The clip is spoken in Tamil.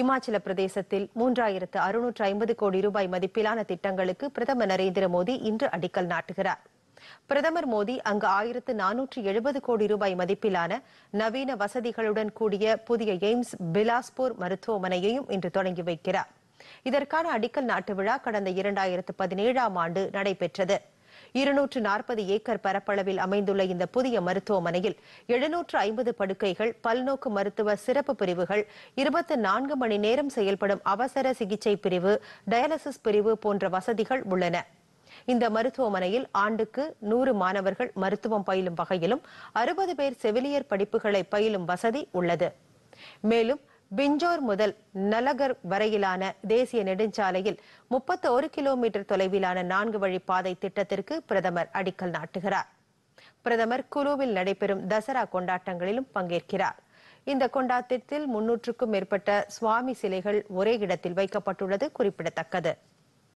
இமாச்சல பிரதேசத்தில் மூன்றாயிரத்து அறுநூற்று ஐம்பது கோடி ரூபாய் மதிப்பிலான திட்டங்களுக்கு பிரதமர் நரேந்திர மோடி இன்று அடிக்கல் நாட்டுகிறார் பிரதமர் மோடி அங்கு ஆயிரத்து நானூற்று எழுபது கோடி ரூபாய் மதிப்பிலான நவீன வசதிகளுடன் கூடிய புதிய எய்ம்ஸ் பிலாஸ்பூர் மருத்துவமனையையும் இன்று தொடங்கி வைக்கிறார் இதற்கான அடிக்கல் நாட்டு விழா கடந்த இரண்டாயிரத்து பதினேழாம் ஆண்டு நடைபெற்றது இருநூற்று நாற்பது ஏக்கர் பரப்பளவில் அமைந்துள்ள இந்த புதிய மருத்துவமனையில் எழுநூற்று ஐம்பது படுக்கைகள் பல்நோக்கு மருத்துவ சிறப்பு பிரிவுகள் இருபத்தி நான்கு மணி நேரம் செயல்படும் அவசர சிகிச்சை பிரிவு டயாலிசிஸ் பிரிவு போன்ற வசதிகள் உள்ளன இந்த மருத்துவமனையில் ஆண்டுக்கு நூறு மாணவர்கள் மருத்துவம் பயிலும் வகையிலும் அறுபது பேர் செவிலியர் படிப்புகளை பயிலும் வசதி உள்ளது மேலும் பிஞ்சோர் முதல் நலகர் வரையிலான தேசிய நெடுஞ்சாலையில் முப்பத்தி ஒரு கிலோமீட்டர் தொலைவிலான நான்கு வழி பாதை திட்டத்திற்கு பிரதமர் அடிக்கல் நாட்டுகிறார் பிரதமர் குலுவில் நடைபெறும் தசரா கொண்டாட்டங்களிலும் பங்கேற்கிறார் இந்த கொண்டாட்டத்தில் முன்னூற்றுக்கும் மேற்பட்ட சுவாமி சிலைகள் ஒரே இடத்தில் வைக்கப்பட்டுள்ளது குறிப்பிடத்தக்கது